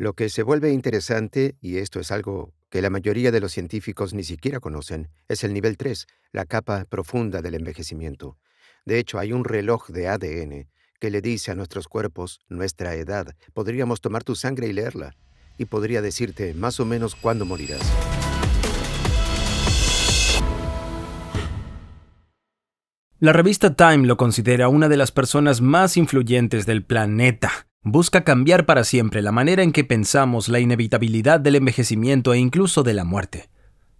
Lo que se vuelve interesante, y esto es algo que la mayoría de los científicos ni siquiera conocen, es el nivel 3, la capa profunda del envejecimiento. De hecho, hay un reloj de ADN que le dice a nuestros cuerpos nuestra edad. Podríamos tomar tu sangre y leerla, y podría decirte más o menos cuándo morirás. La revista Time lo considera una de las personas más influyentes del planeta busca cambiar para siempre la manera en que pensamos la inevitabilidad del envejecimiento e incluso de la muerte.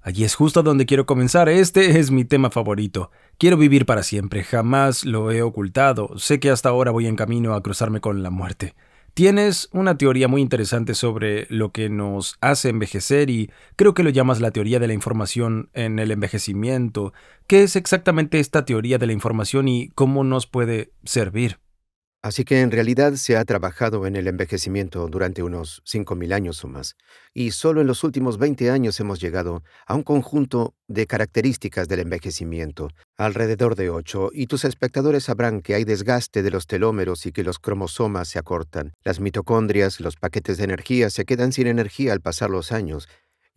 Allí es justo donde quiero comenzar, este es mi tema favorito. Quiero vivir para siempre, jamás lo he ocultado, sé que hasta ahora voy en camino a cruzarme con la muerte. Tienes una teoría muy interesante sobre lo que nos hace envejecer y creo que lo llamas la teoría de la información en el envejecimiento. ¿Qué es exactamente esta teoría de la información y cómo nos puede servir? Así que en realidad se ha trabajado en el envejecimiento durante unos 5.000 años o más, y solo en los últimos 20 años hemos llegado a un conjunto de características del envejecimiento, alrededor de 8, y tus espectadores sabrán que hay desgaste de los telómeros y que los cromosomas se acortan, las mitocondrias, los paquetes de energía se quedan sin energía al pasar los años,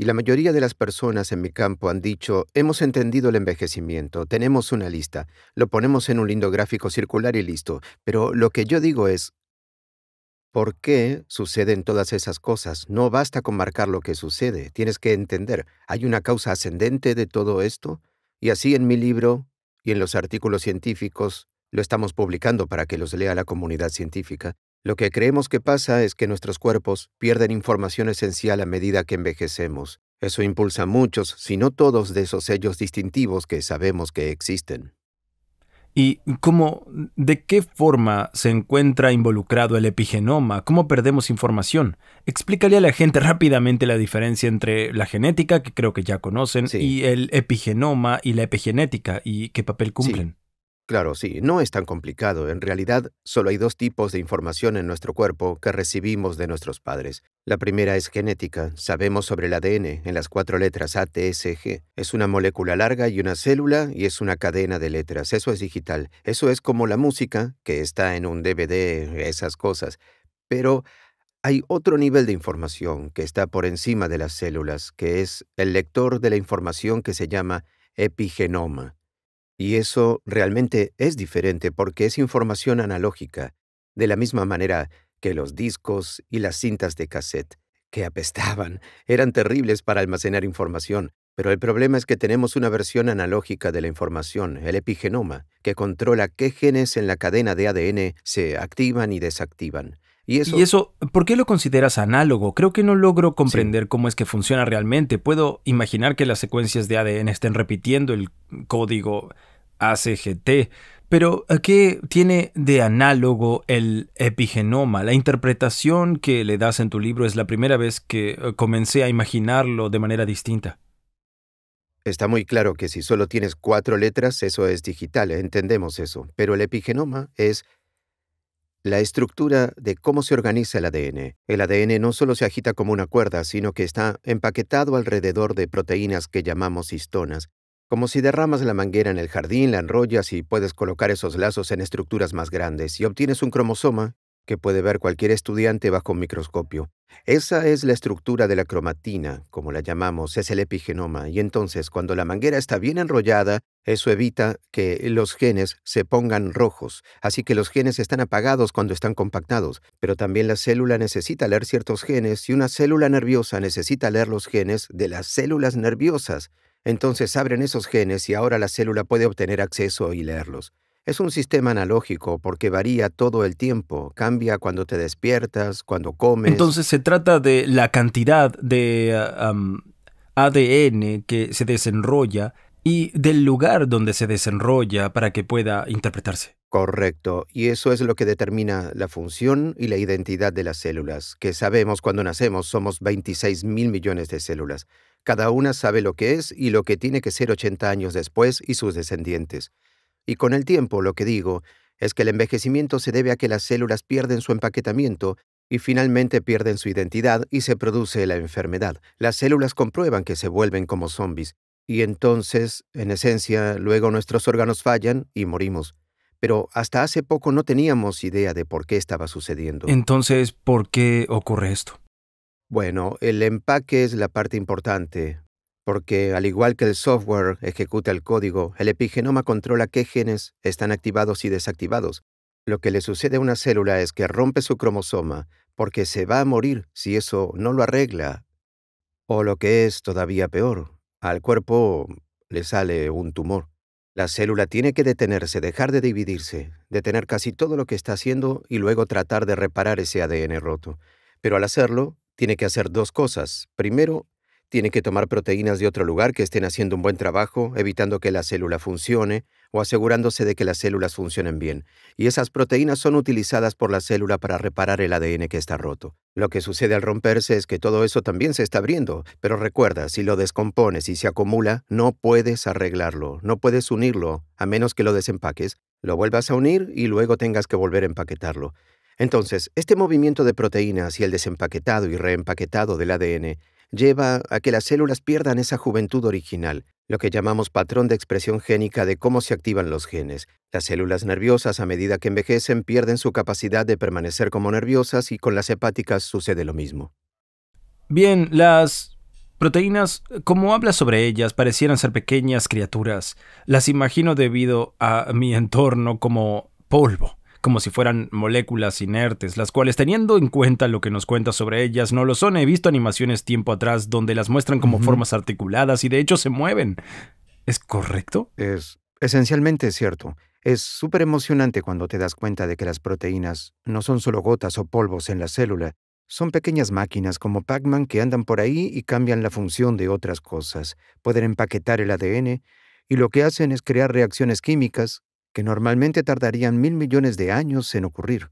y la mayoría de las personas en mi campo han dicho, hemos entendido el envejecimiento, tenemos una lista, lo ponemos en un lindo gráfico circular y listo. Pero lo que yo digo es, ¿por qué suceden todas esas cosas? No basta con marcar lo que sucede, tienes que entender, ¿hay una causa ascendente de todo esto? Y así en mi libro y en los artículos científicos lo estamos publicando para que los lea la comunidad científica, lo que creemos que pasa es que nuestros cuerpos pierden información esencial a medida que envejecemos. Eso impulsa muchos, si no todos, de esos sellos distintivos que sabemos que existen. ¿Y cómo, de qué forma se encuentra involucrado el epigenoma? ¿Cómo perdemos información? Explícale a la gente rápidamente la diferencia entre la genética, que creo que ya conocen, y el epigenoma y la epigenética, y qué papel cumplen. Claro, sí, no es tan complicado. En realidad, solo hay dos tipos de información en nuestro cuerpo que recibimos de nuestros padres. La primera es genética. Sabemos sobre el ADN en las cuatro letras A, T, S, G. Es una molécula larga y una célula y es una cadena de letras. Eso es digital. Eso es como la música, que está en un DVD, esas cosas. Pero hay otro nivel de información que está por encima de las células, que es el lector de la información que se llama epigenoma. Y eso realmente es diferente porque es información analógica, de la misma manera que los discos y las cintas de cassette, que apestaban, eran terribles para almacenar información, pero el problema es que tenemos una versión analógica de la información, el epigenoma, que controla qué genes en la cadena de ADN se activan y desactivan. Y eso, ¿por qué lo consideras análogo? Creo que no logro comprender cómo es que funciona realmente. Puedo imaginar que las secuencias de ADN estén repitiendo el código ACGT, pero ¿qué tiene de análogo el epigenoma? La interpretación que le das en tu libro es la primera vez que eh, comencé a imaginarlo de manera distinta. Está muy claro que si solo tienes cuatro letras, eso es digital, entendemos eso, pero el epigenoma es la estructura de cómo se organiza el ADN. El ADN no solo se agita como una cuerda, sino que está empaquetado alrededor de proteínas que llamamos histonas, como si derramas la manguera en el jardín, la enrollas y puedes colocar esos lazos en estructuras más grandes y obtienes un cromosoma que puede ver cualquier estudiante bajo un microscopio. Esa es la estructura de la cromatina, como la llamamos, es el epigenoma, y entonces cuando la manguera está bien enrollada, eso evita que los genes se pongan rojos, así que los genes están apagados cuando están compactados, pero también la célula necesita leer ciertos genes y una célula nerviosa necesita leer los genes de las células nerviosas. Entonces abren esos genes y ahora la célula puede obtener acceso y leerlos. Es un sistema analógico porque varía todo el tiempo, cambia cuando te despiertas, cuando comes. Entonces se trata de la cantidad de ADN ah, que se desenrolla y del lugar donde se desenrolla para que pueda interpretarse. Correcto, y eso es lo que determina la función y la identidad de las células, que sabemos cuando nacemos somos 26 mil millones de células. Cada una sabe lo que es y lo que tiene que ser 80 años después y sus descendientes. Y con el tiempo lo que digo es que el envejecimiento se debe a que las células pierden su empaquetamiento y finalmente pierden su identidad y se produce la enfermedad. Las células comprueban que se vuelven como zombies y entonces, en esencia, luego nuestros órganos fallan y morimos. Pero hasta hace poco no teníamos idea de por qué estaba sucediendo. Entonces, ¿por qué ocurre esto? Bueno, el empaque es la parte importante, porque al igual que el software ejecuta el código, el epigenoma controla qué genes están activados y desactivados. Lo que le sucede a una célula es que rompe su cromosoma porque se va a morir si eso no lo arregla. O lo que es todavía peor, al cuerpo le sale un tumor. La célula tiene que detenerse, dejar de dividirse, detener casi todo lo que está haciendo y luego tratar de reparar ese ADN roto. Pero al hacerlo, tiene que hacer dos cosas. Primero, tiene que tomar proteínas de otro lugar que estén haciendo un buen trabajo, evitando que la célula funcione o asegurándose de que las células funcionen bien. Y esas proteínas son utilizadas por la célula para reparar el ADN que está roto. Lo que sucede al romperse es que todo eso también se está abriendo, pero recuerda, si lo descompones y se acumula, no puedes arreglarlo, no puedes unirlo, a menos que lo desempaques, lo vuelvas a unir y luego tengas que volver a empaquetarlo. Entonces, este movimiento de proteínas y el desempaquetado y reempaquetado del ADN lleva a que las células pierdan esa juventud original, lo que llamamos patrón de expresión génica de cómo se activan los genes. Las células nerviosas a medida que envejecen pierden su capacidad de permanecer como nerviosas y con las hepáticas sucede lo mismo. Bien, las proteínas, como hablas sobre ellas, parecieran ser pequeñas criaturas. Las imagino debido a mi entorno como polvo como si fueran moléculas inertes, las cuales teniendo en cuenta lo que nos cuenta sobre ellas, no lo son. He visto animaciones tiempo atrás donde las muestran como formas articuladas y de hecho se mueven. ¿Es correcto? Es esencialmente cierto. Es súper emocionante cuando te das cuenta de que las proteínas no son solo gotas o polvos en la célula, son pequeñas máquinas como Pac-Man que andan por ahí y cambian la función de otras cosas. Pueden empaquetar el ADN y lo que hacen es crear reacciones químicas que normalmente tardarían mil millones de años en ocurrir.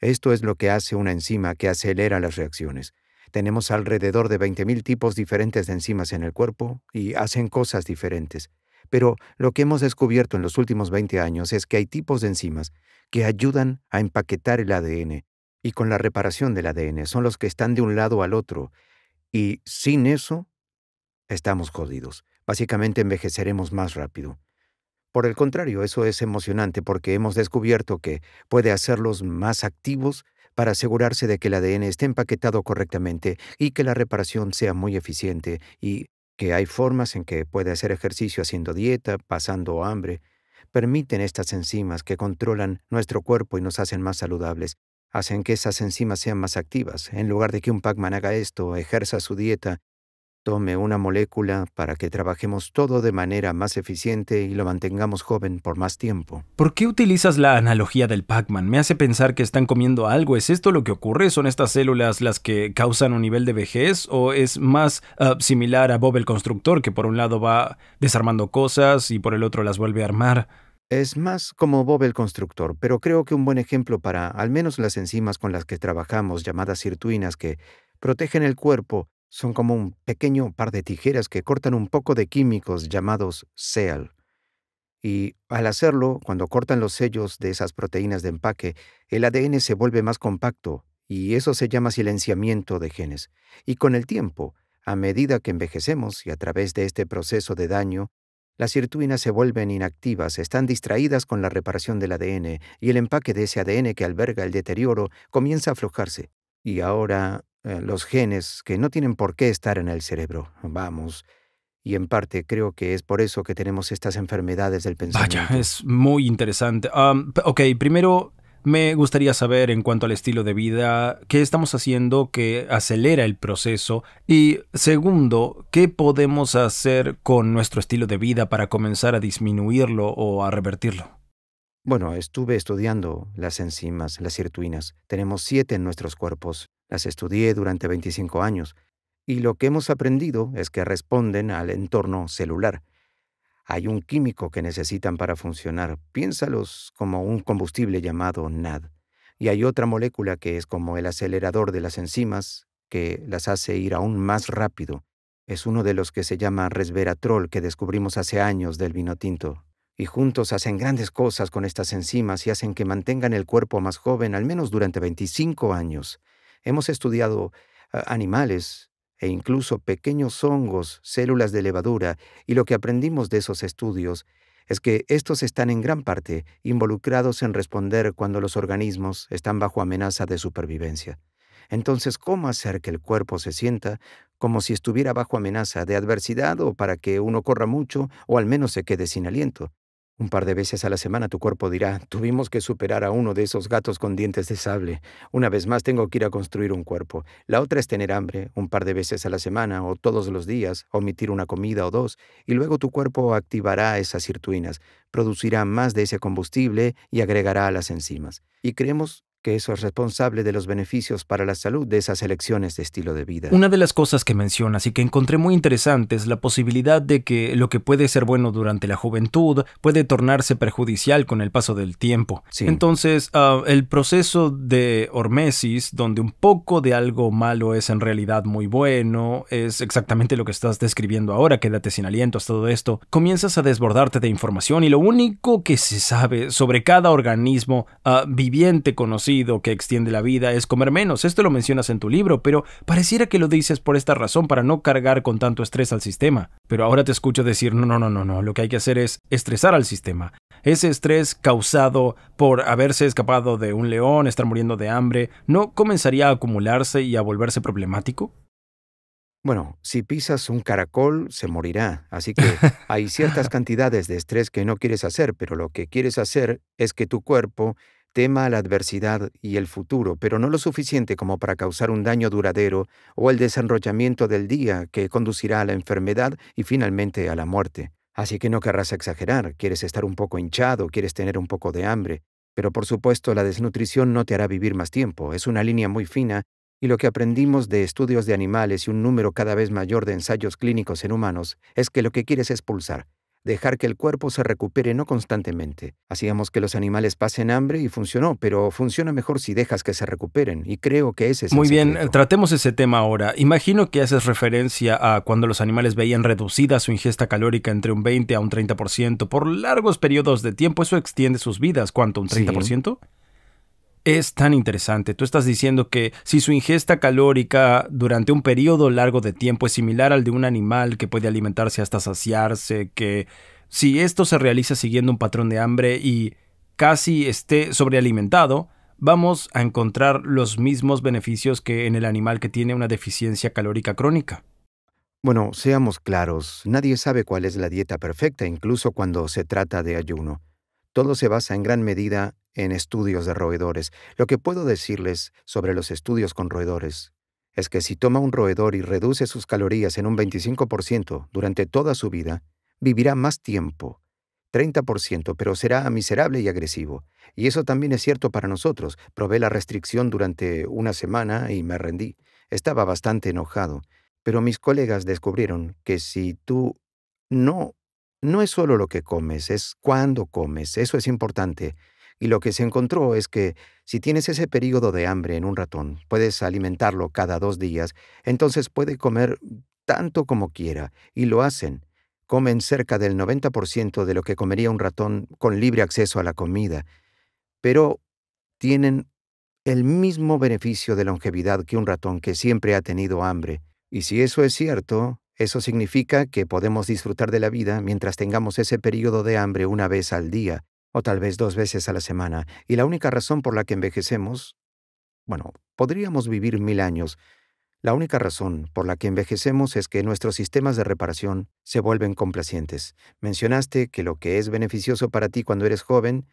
Esto es lo que hace una enzima que acelera las reacciones. Tenemos alrededor de 20.000 tipos diferentes de enzimas en el cuerpo y hacen cosas diferentes. Pero lo que hemos descubierto en los últimos 20 años es que hay tipos de enzimas que ayudan a empaquetar el ADN y con la reparación del ADN son los que están de un lado al otro. Y sin eso, estamos jodidos. Básicamente envejeceremos más rápido. Por el contrario, eso es emocionante porque hemos descubierto que puede hacerlos más activos para asegurarse de que el ADN esté empaquetado correctamente y que la reparación sea muy eficiente y que hay formas en que puede hacer ejercicio haciendo dieta, pasando hambre. Permiten estas enzimas que controlan nuestro cuerpo y nos hacen más saludables, hacen que esas enzimas sean más activas. En lugar de que un Pac-Man haga esto, ejerza su dieta tome una molécula para que trabajemos todo de manera más eficiente y lo mantengamos joven por más tiempo. ¿Por qué utilizas la analogía del Pac-Man? Me hace pensar que están comiendo algo. ¿Es esto lo que ocurre? ¿Son estas células las que causan un nivel de vejez? ¿O es más ah, similar a Bob el Constructor, que por un lado va desarmando cosas y por el otro las vuelve a armar? Es más como Bob el Constructor, pero creo que un buen ejemplo para al menos las enzimas con las que trabajamos, llamadas sirtuinas, que protegen el cuerpo, son como un pequeño par de tijeras que cortan un poco de químicos llamados seal. Y al hacerlo, cuando cortan los sellos de esas proteínas de empaque, el ADN se vuelve más compacto y eso se llama silenciamiento de genes. Y con el tiempo, a medida que envejecemos y a través de este proceso de daño, las sirtuinas se vuelven inactivas, están distraídas con la reparación del ADN y el empaque de ese ADN que alberga el deterioro comienza a aflojarse. Y ahora eh, los genes que no tienen por qué estar en el cerebro. Vamos. Y en parte creo que es por eso que tenemos estas enfermedades del pensamiento. Vaya, es muy interesante. ok, primero me gustaría saber en cuanto al estilo de vida, qué estamos haciendo que acelera el proceso y segundo, qué podemos hacer con nuestro estilo de vida para comenzar a disminuirlo o a revertirlo. Bueno, estuve estudiando las enzimas, las sirtuinas. Tenemos siete en nuestros cuerpos. Las estudié durante 25 años. Y lo que hemos aprendido es que responden al entorno celular. Hay un químico que necesitan para funcionar. Piénsalos como un combustible llamado NAD. Y hay otra molécula que es como el acelerador de las enzimas, que las hace ir aún más rápido. Es uno de los que se llama resveratrol que descubrimos hace años del vino tinto y juntos hacen grandes cosas con estas enzimas y hacen que mantengan el cuerpo más joven al menos durante 25 años. Hemos estudiado ah, animales e incluso pequeños hongos, células de levadura, y lo que aprendimos de esos estudios es que estos están en gran parte involucrados en responder cuando los organismos están bajo amenaza de supervivencia. Entonces, ¿cómo hacer que el cuerpo se sienta como si estuviera bajo amenaza de adversidad o para que uno corra mucho o al menos se quede sin aliento? Un par de veces a la semana tu cuerpo dirá, tuvimos que superar a uno de esos gatos con dientes de sable. Una vez más tengo que ir a construir un cuerpo. La otra es tener hambre, un par de veces a la semana o todos los días, omitir una comida o dos, y luego tu cuerpo activará esas sirtuinas, producirá más de ese combustible y agregará a las enzimas. Y creemos que eso es responsable de los beneficios para la salud de esas elecciones de estilo de vida. Una de las cosas que mencionas y que encontré muy interesante es la posibilidad de que lo que puede ser bueno durante la juventud puede tornarse perjudicial con el paso del tiempo. Entonces, ah, el proceso de hormesis, donde un poco de algo malo es en realidad muy bueno, es exactamente lo que estás describiendo ahora, quédate sin alientos, todo esto, comienzas a desbordarte de información y lo único que se sabe sobre cada organismo ah, viviente conocido que extiende la vida es comer menos. Esto lo mencionas en tu libro, pero pareciera que lo dices por esta razón, para no cargar con tanto estrés al sistema. Pero ahora te escucho decir, no, no, no, no, no, lo que hay que hacer es estresar al sistema. Ese estrés causado por haberse escapado de un león, estar muriendo de hambre, ¿no comenzaría a acumularse y a volverse problemático? Bueno, si pisas un caracol, se morirá. Así que hay ciertas cantidades de estrés que no quieres hacer, pero lo que quieres hacer es que tu cuerpo tema a la adversidad y el futuro, pero no lo suficiente como para causar un daño duradero o el desenrollamiento del día que conducirá a la enfermedad y finalmente a la muerte. Así que no querrás exagerar, quieres estar un poco hinchado, quieres tener un poco de hambre, pero por supuesto la desnutrición no te hará vivir más tiempo, es una línea muy fina y lo que aprendimos de estudios de animales y un número cada vez mayor de ensayos clínicos en humanos es que lo que quieres expulsar dejar que el cuerpo se recupere no constantemente. Hacíamos que los animales pasen hambre y funcionó, pero funciona mejor si dejas que se recuperen, y creo que ese es... Muy bien, tratemos ese tema ahora. Imagino que haces referencia a cuando los animales veían reducida su ingesta calórica entre un 20 a un 30% por largos periodos de tiempo, eso extiende sus vidas, ¿cuánto? ¿Un 30%? Sí es tan interesante. Tú estás diciendo que si su ingesta calórica durante un periodo largo de tiempo es similar al de un animal que puede alimentarse hasta saciarse, que si esto se realiza siguiendo un patrón de hambre y casi esté sobrealimentado, vamos a encontrar los mismos beneficios que en el animal que tiene una deficiencia calórica crónica. Bueno, seamos claros, nadie sabe cuál es la dieta perfecta, incluso cuando se trata de ayuno. Todo se basa en gran medida en estudios de roedores. Lo que puedo decirles sobre los estudios con roedores es que si toma un roedor y reduce sus calorías en un 25% durante toda su vida, vivirá más tiempo, 30%, pero será miserable y agresivo. Y eso también es cierto para nosotros. Probé la restricción durante una semana y me rendí. Estaba bastante enojado, pero mis colegas descubrieron que si tú no... No es solo lo que comes, es cuándo comes, eso es importante y lo que se encontró es que si tienes ese período de hambre en un ratón, puedes alimentarlo cada dos días, entonces puede comer tanto como quiera, y lo hacen. Comen cerca del 90% de lo que comería un ratón con libre acceso a la comida, pero tienen el mismo beneficio de longevidad que un ratón que siempre ha tenido hambre. Y si eso es cierto, eso significa que podemos disfrutar de la vida mientras tengamos ese periodo de hambre una vez al día, o tal vez dos veces a la semana, y la única razón por la que envejecemos, bueno, podríamos vivir mil años, la única razón por la que envejecemos es que nuestros sistemas de reparación se vuelven complacientes. Mencionaste que lo que es beneficioso para ti cuando eres joven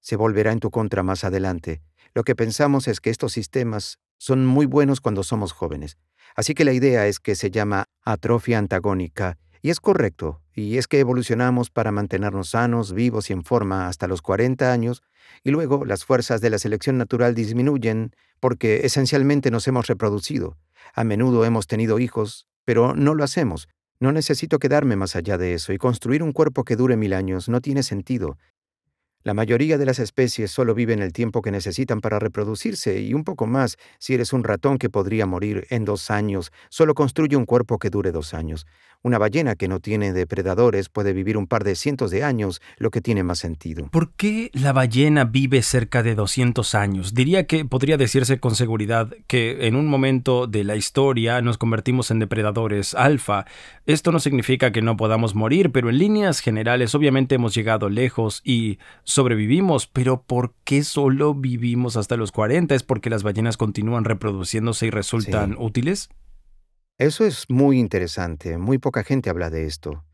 se volverá en tu contra más adelante. Lo que pensamos es que estos sistemas son muy buenos cuando somos jóvenes. Así que la idea es que se llama atrofia antagónica y es correcto, y es que evolucionamos para mantenernos sanos, vivos y en forma hasta los 40 años, y luego las fuerzas de la selección natural disminuyen porque esencialmente nos hemos reproducido. A menudo hemos tenido hijos, pero no lo hacemos. No necesito quedarme más allá de eso, y construir un cuerpo que dure mil años no tiene sentido, la mayoría de las especies solo viven el tiempo que necesitan para reproducirse y un poco más si eres un ratón que podría morir en dos años, solo construye un cuerpo que dure dos años. Una ballena que no tiene depredadores puede vivir un par de cientos de años, lo que tiene más sentido. ¿Por qué la ballena vive cerca de 200 años? Diría que podría decirse con seguridad que en un momento de la historia nos convertimos en depredadores alfa. Esto no significa que no podamos morir, pero en líneas generales obviamente hemos llegado lejos y sobrevivimos, pero ¿por qué solo vivimos hasta los 40? ¿Es porque las ballenas continúan reproduciéndose y resultan útiles? Eso es muy interesante, muy poca gente habla de esto.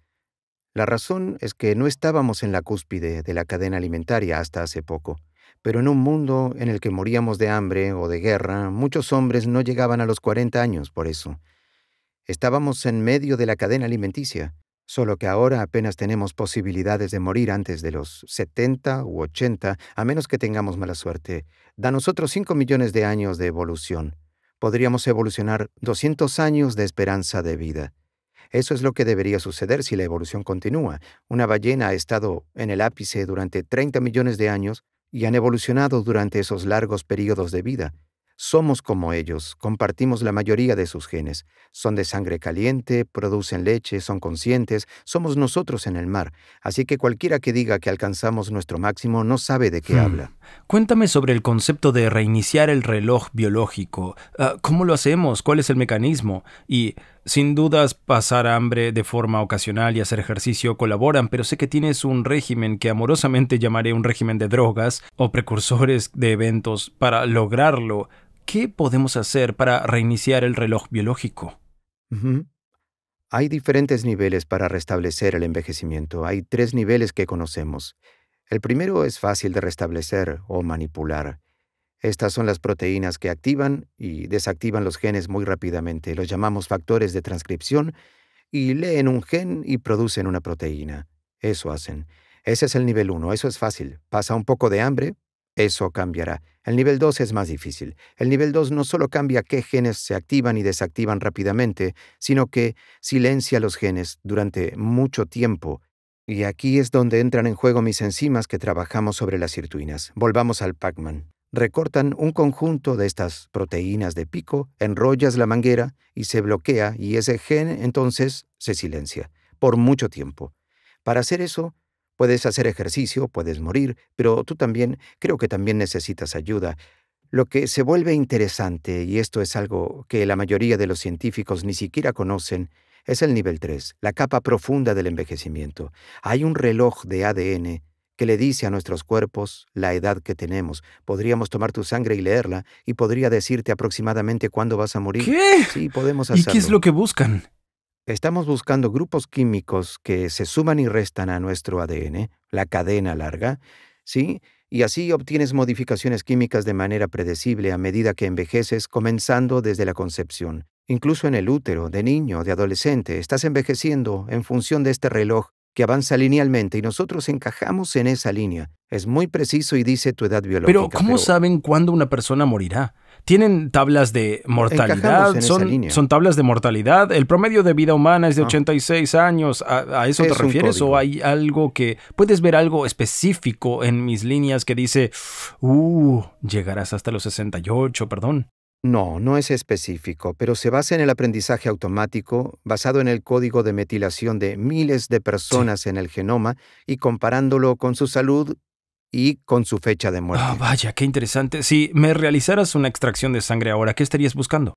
La razón es que no estábamos en la cúspide de la cadena alimentaria hasta hace poco, pero en un mundo en el que moríamos de hambre o de guerra, muchos hombres no llegaban a los 40 años por eso. Estábamos en medio de la cadena alimenticia. Solo que ahora apenas tenemos posibilidades de morir antes de los 70 u 80, a menos que tengamos mala suerte. Da nosotros 5 millones de años de evolución. Podríamos evolucionar 200 años de esperanza de vida. Eso es lo que debería suceder si la evolución continúa. Una ballena ha estado en el ápice durante 30 millones de años y han evolucionado durante esos largos periodos de vida. Somos como ellos, compartimos la mayoría de sus genes. Son de sangre caliente, producen leche, son conscientes, somos nosotros en el mar. Así que cualquiera que diga que alcanzamos nuestro máximo no sabe de qué hmm. habla. Cuéntame sobre el concepto de reiniciar el reloj biológico. Ah, ¿Cómo lo hacemos? ¿Cuál es el mecanismo? Y sin dudas, pasar hambre de forma ocasional y hacer ejercicio colaboran, pero sé que tienes un régimen que amorosamente llamaré un régimen de drogas o precursores de eventos para lograrlo. ¿Qué podemos hacer para reiniciar el reloj biológico? Hay diferentes niveles para restablecer el envejecimiento. Hay tres niveles que conocemos. El primero es fácil de restablecer o manipular. Estas son las proteínas que activan y desactivan los genes muy rápidamente. Los llamamos factores de transcripción y leen un gen y producen una proteína. Eso hacen. Ese es el nivel 1, eso es fácil. Pasa un poco de hambre, eso cambiará. El nivel 2 es más difícil. El nivel 2 no solo cambia qué genes se activan y desactivan rápidamente, sino que silencia los genes durante mucho tiempo. Y aquí es donde entran en juego mis enzimas que trabajamos sobre las sirtuinas. Volvamos al Pac-Man recortan un conjunto de estas proteínas de pico, enrollas la manguera y se bloquea y ese gen entonces se silencia por mucho tiempo. Para hacer eso, puedes hacer ejercicio, puedes morir, pero tú también, creo que también necesitas ayuda. Lo que se vuelve interesante, y esto es algo que la mayoría de los científicos ni siquiera conocen, es el nivel 3, la capa profunda del envejecimiento. Hay un reloj de ADN que le dice a nuestros cuerpos la edad que tenemos. Podríamos tomar tu sangre y leerla, y podría decirte aproximadamente cuándo vas a morir. ¿Qué? Sí, podemos hacerlo. ¿Y qué es lo que buscan? Estamos buscando grupos químicos que se suman y restan a nuestro ADN, la cadena larga, ¿sí? Y así obtienes modificaciones químicas de manera predecible a medida que envejeces, comenzando desde la concepción. Incluso en el útero, de niño, de adolescente, estás envejeciendo en función de este reloj que avanza linealmente y nosotros encajamos en esa línea. Es muy preciso y dice tu edad biológica. Pero ¿cómo saben cuándo una persona morirá? ¿Tienen tablas de mortalidad? son, ¿Son tablas de mortalidad? ¿El promedio de vida humana es de 86 ah. años? ¿A, eso te refieres? ¿O hay algo que... ¿Puedes ver algo específico en mis líneas que dice, uh, llegarás hasta los 68, perdón? No, no es específico, pero se basa en el aprendizaje automático, basado en el código de metilación de miles de personas en el genoma y comparándolo con su salud y con su fecha de ah, muerte. vaya, qué interesante. Si me realizaras una extracción de sangre ahora, ¿qué estarías buscando?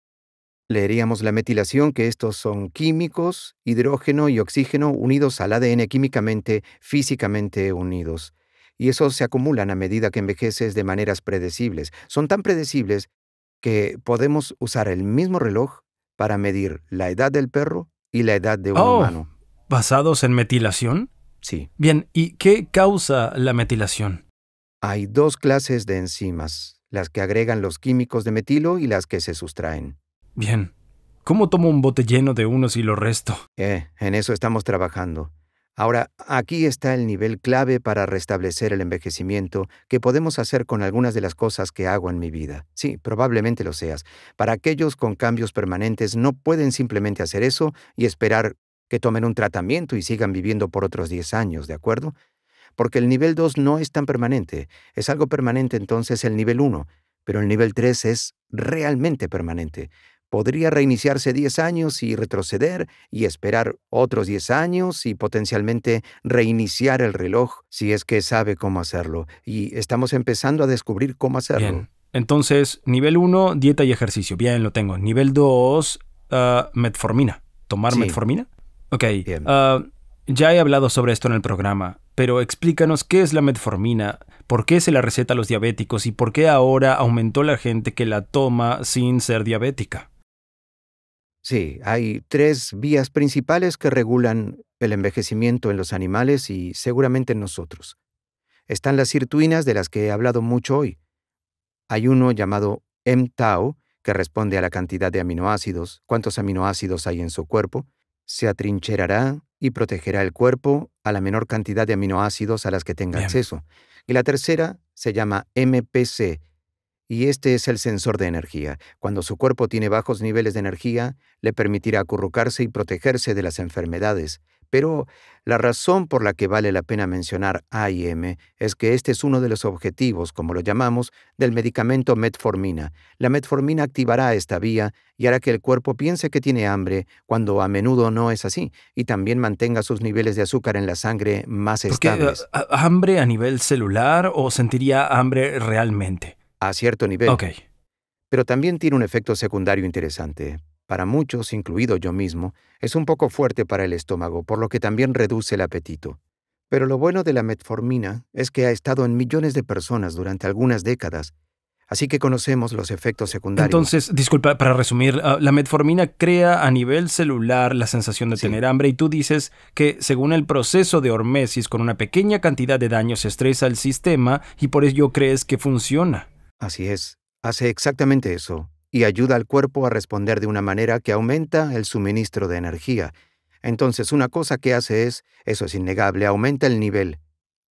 Leeríamos la metilación, que estos son químicos, hidrógeno y oxígeno unidos al ADN químicamente, físicamente unidos y esos se acumulan a medida que envejeces de maneras predecibles. Son tan predecibles que podemos usar el mismo reloj para medir la edad del perro y la edad de un oh, humano. ¿Basados en metilación? Sí. Bien, ¿y qué causa la metilación? Hay dos clases de enzimas, las que agregan los químicos de metilo y las que se sustraen. Bien. ¿Cómo tomo un bote lleno de unos y lo resto? Eh, en eso estamos trabajando. Ahora, aquí está el nivel clave para restablecer el envejecimiento que podemos hacer con algunas de las cosas que hago en mi vida. Sí, probablemente lo seas. Para aquellos con cambios permanentes no pueden simplemente hacer eso y esperar que tomen un tratamiento y sigan viviendo por otros 10 años, ¿de acuerdo? Porque el nivel 2 no es tan permanente. Es algo permanente entonces el nivel 1, pero el nivel 3 es realmente permanente podría reiniciarse 10 años y retroceder y esperar otros 10 años y potencialmente reiniciar el reloj si es que sabe cómo hacerlo. Y estamos empezando a descubrir cómo hacerlo. Entonces, nivel 1, dieta y ejercicio. Bien, lo tengo. Nivel 2, ah, metformina. ¿Tomar metformina? Ok. Ah, ya he hablado sobre esto en el programa, pero explícanos qué es la metformina, por qué se la receta a los diabéticos y por qué ahora aumentó la gente que la toma sin ser diabética. Sí, hay tres vías principales que regulan el envejecimiento en los animales y seguramente en nosotros. Están las sirtuinas de las que he hablado mucho hoy. Hay uno llamado MTAO, que responde a la cantidad de aminoácidos, cuántos aminoácidos hay en su cuerpo, se atrincherará y protegerá el cuerpo a la menor cantidad de aminoácidos a las que tenga acceso. Y la tercera se llama MPC, y este es el sensor de energía. Cuando su cuerpo tiene bajos niveles de energía, le permitirá acurrucarse y protegerse de las enfermedades. Pero la razón por la que vale la pena mencionar A y M es que este es uno de los objetivos, como lo llamamos, del medicamento metformina. La metformina activará esta vía y hará que el cuerpo piense que tiene hambre cuando a menudo no es así, y también mantenga sus niveles de azúcar en la sangre más Porque, estables. Eh, ¿Hambre a nivel celular o sentiría hambre realmente? a cierto nivel. Pero también tiene un efecto secundario interesante. Para muchos, incluido yo mismo, es un poco fuerte para el estómago, por lo que también reduce el apetito. Pero lo bueno de la metformina es que ha estado en millones de personas durante algunas décadas, así que conocemos los efectos secundarios. Entonces, disculpa, para resumir, ah, la metformina crea a nivel celular la sensación de tener hambre y tú dices que según el proceso de hormesis con una pequeña cantidad de daño se estresa el sistema y por ello crees que funciona. Así es, hace exactamente eso, y ayuda al cuerpo a responder de una manera que aumenta el suministro de energía. Entonces una cosa que hace es, eso es innegable, aumenta el nivel,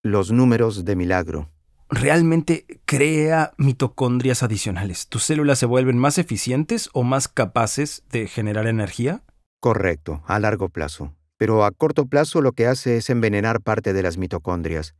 los números de milagro. Realmente crea mitocondrias adicionales. ¿Tus células se vuelven más eficientes o más capaces de generar energía? Correcto, a largo plazo. Pero a corto plazo lo que hace es envenenar parte de las mitocondrias.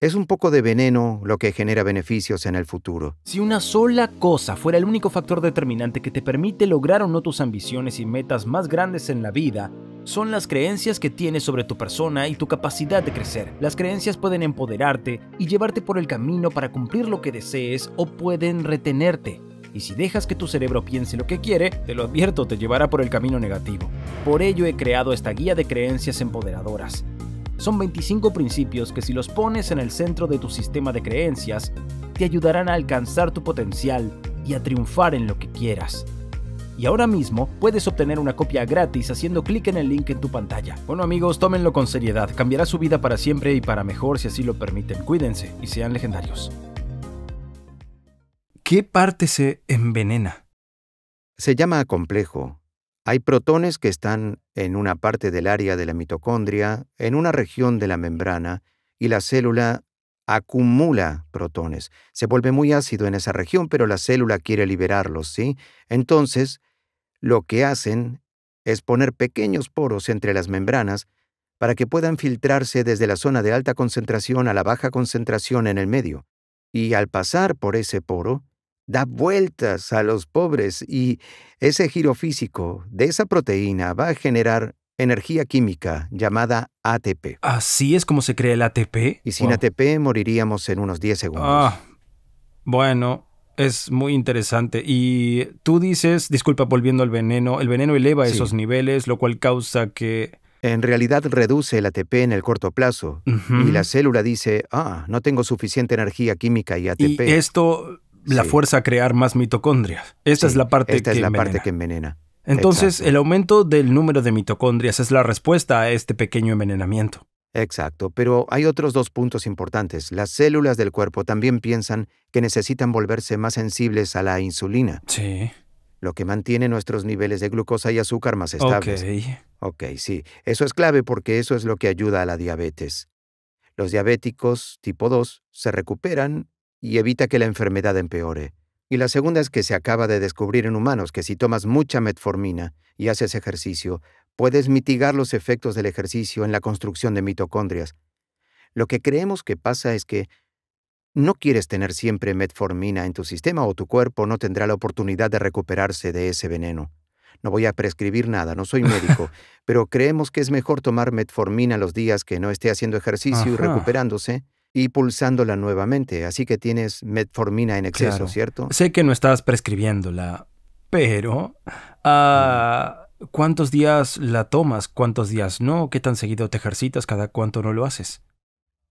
Es un poco de veneno lo que genera beneficios en el futuro. Si una sola cosa fuera el único factor determinante que te permite lograr o no tus ambiciones y metas más grandes en la vida, son las creencias que tienes sobre tu persona y tu capacidad de crecer. Las creencias pueden empoderarte y llevarte por el camino para cumplir lo que desees o pueden retenerte. Y si dejas que tu cerebro piense lo que quiere, te lo advierto, te llevará por el camino negativo. Por ello he creado esta guía de creencias empoderadoras son 25 principios que si los pones en el centro de tu sistema de creencias, te ayudarán a alcanzar tu potencial y a triunfar en lo que quieras. Y ahora mismo puedes obtener una copia gratis haciendo clic en el link en tu pantalla. Bueno amigos, tómenlo con seriedad, cambiará su vida para siempre y para mejor si así lo permiten. Cuídense y sean legendarios. ¿Qué parte se envenena? Se llama complejo hay protones que están en una parte del área de la mitocondria, en una región de la membrana, y la célula acumula protones. Se vuelve muy ácido en esa región, pero la célula quiere liberarlos, ¿sí? Entonces, lo que hacen es poner pequeños poros entre las membranas para que puedan filtrarse desde la zona de alta concentración a la baja concentración en el medio. Y al pasar por ese poro, da vueltas a los pobres y ese giro físico de esa proteína va a generar energía química llamada ATP. ¿Así es como se crea el ATP? Y sin ATP moriríamos en unos 10 segundos. Ah, bueno, es muy interesante. Y tú dices, disculpa, volviendo al veneno, el veneno eleva esos niveles, lo cual causa que... En realidad reduce el ATP en el corto plazo y la célula dice, ah, no tengo suficiente energía química y ATP. Y esto la fuerza a crear más mitocondrias. Esta es la parte que es la envenena. parte que envenena. Entonces, el aumento del número de mitocondrias es la respuesta a este pequeño envenenamiento. Exacto, pero hay otros dos puntos importantes. Las células del cuerpo también piensan que necesitan volverse más sensibles a la insulina. Sí. Lo que mantiene nuestros niveles de glucosa y azúcar más estables. Ok. Ok, sí. Eso es clave porque eso es lo que ayuda a la diabetes. Los diabéticos tipo 2 se recuperan y evita que la enfermedad empeore. Y la segunda es que se acaba de descubrir en humanos que si tomas mucha metformina y haces ejercicio, puedes mitigar los efectos del ejercicio en la construcción de mitocondrias. Lo que creemos que pasa es que no quieres tener siempre metformina en tu sistema o tu cuerpo no tendrá la oportunidad de recuperarse de ese veneno. No voy a prescribir nada, no soy médico, pero creemos que es mejor tomar metformina los días que no esté haciendo ejercicio y recuperándose y pulsándola nuevamente. Así que tienes metformina en exceso, ¿cierto? Sé que no estás prescribiéndola, pero mm. ah, ¿cuántos días la tomas? ¿Cuántos días no? ¿Qué tan seguido te ejercitas? ¿Cada cuánto no lo haces?